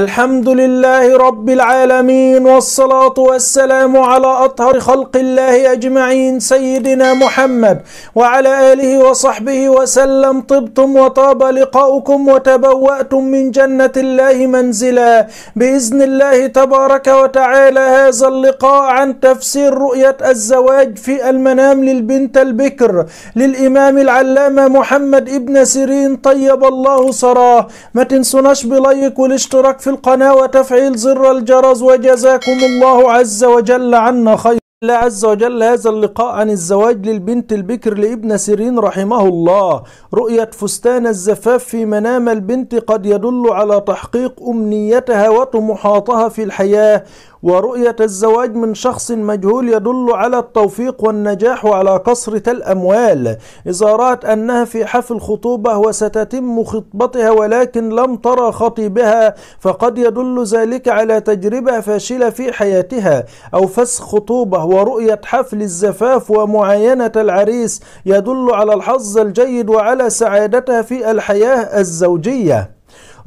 الحمد لله رب العالمين والصلاة والسلام على أطهر خلق الله أجمعين سيدنا محمد وعلى آله وصحبه وسلم طبتم وطاب لقاؤكم وتبوأتم من جنة الله منزلا بإذن الله تبارك وتعالى هذا اللقاء عن تفسير رؤية الزواج في المنام للبنت البكر للإمام العلامة محمد ابن سيرين طيب الله صراه ما تنسوناش بلايك والاشتراك في القناة وتفعيل زر الجرس وجزاكم الله عز وجل عنا خير الله عز وجل هذا اللقاء عن الزواج للبنت البكر لابن سيرين رحمه الله رؤية فستان الزفاف في منام البنت قد يدل على تحقيق أمنيتها وطموحاتها في الحياة ورؤية الزواج من شخص مجهول يدل على التوفيق والنجاح وعلى كثرة الأموال إذا رأت أنها في حفل خطوبة وستتم خطبتها ولكن لم ترى خطيبها فقد يدل ذلك على تجربة فاشلة في حياتها أو فسخ خطوبة ورؤية حفل الزفاف ومعاينة العريس يدل على الحظ الجيد وعلى سعادتها في الحياة الزوجية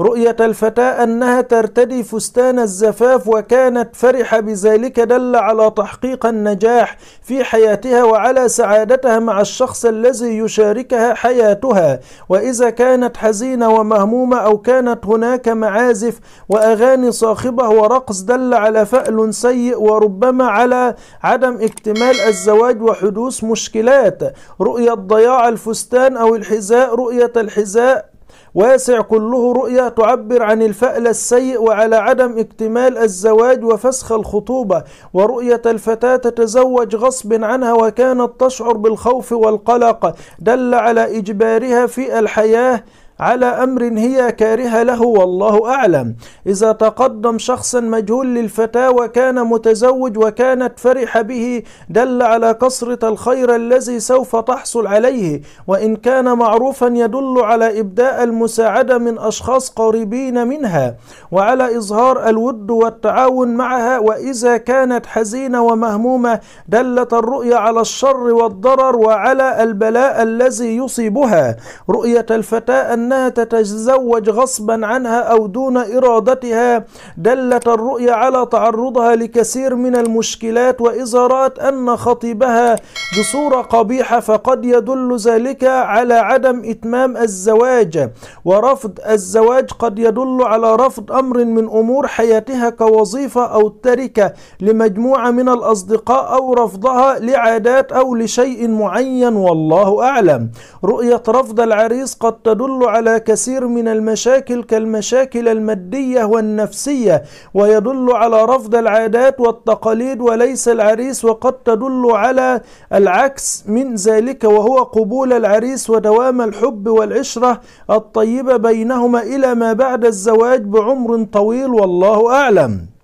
رؤية الفتاة أنها ترتدي فستان الزفاف وكانت فرحة بذلك دل على تحقيق النجاح في حياتها وعلى سعادتها مع الشخص الذي يشاركها حياتها وإذا كانت حزينة ومهمومة أو كانت هناك معازف وأغاني صاخبة ورقص دل على فأل سيء وربما على عدم اكتمال الزواج وحدوث مشكلات رؤية ضياع الفستان أو الحذاء رؤية الحذاء واسع كله رؤية تعبر عن الفأل السيء وعلى عدم اكتمال الزواج وفسخ الخطوبة ورؤية الفتاة تتزوج غصب عنها وكانت تشعر بالخوف والقلق دل على إجبارها في الحياة على أمر هي كارهة له والله أعلم إذا تقدم شخصا مجهول للفتاة وكان متزوج وكانت فرح به دل على كثرة الخير الذي سوف تحصل عليه وإن كان معروفا يدل على إبداء المساعدة من أشخاص قريبين منها وعلى إظهار الود والتعاون معها وإذا كانت حزينة ومهمومة دلت الرؤية على الشر والضرر وعلى البلاء الذي يصيبها رؤية الفتاة أنها تتزوج غصبا عنها أو دون إرادتها دلت الرؤيا على تعرضها لكثير من المشكلات وإظهارات أن خطيبها بصورة قبيحة فقد يدل ذلك على عدم إتمام الزواج ورفض الزواج قد يدل على رفض أمر من أمور حياتها كوظيفة أو تركة لمجموعة من الأصدقاء أو رفضها لعادات أو لشيء معين والله أعلم رؤية رفض العريس قد تدل على كثير من المشاكل كالمشاكل المادية والنفسية ويدل على رفض العادات والتقاليد وليس العريس وقد تدل على العكس من ذلك وهو قبول العريس ودوام الحب والعشرة الطيبة بينهما إلى ما بعد الزواج بعمر طويل والله أعلم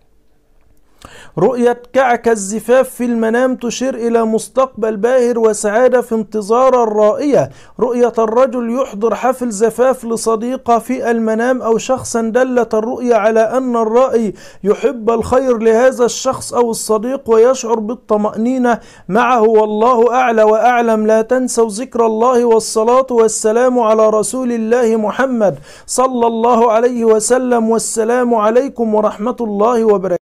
رؤية كعك الزفاف في المنام تشير إلى مستقبل باهر وسعادة في انتظار الرائية رؤية الرجل يحضر حفل زفاف لصديقة في المنام أو شخصا دلت الرؤية على أن الرائي يحب الخير لهذا الشخص أو الصديق ويشعر بالطمأنينة معه والله أعلى وأعلم لا تنسوا ذكر الله والصلاة والسلام على رسول الله محمد صلى الله عليه وسلم والسلام عليكم ورحمة الله وبركاته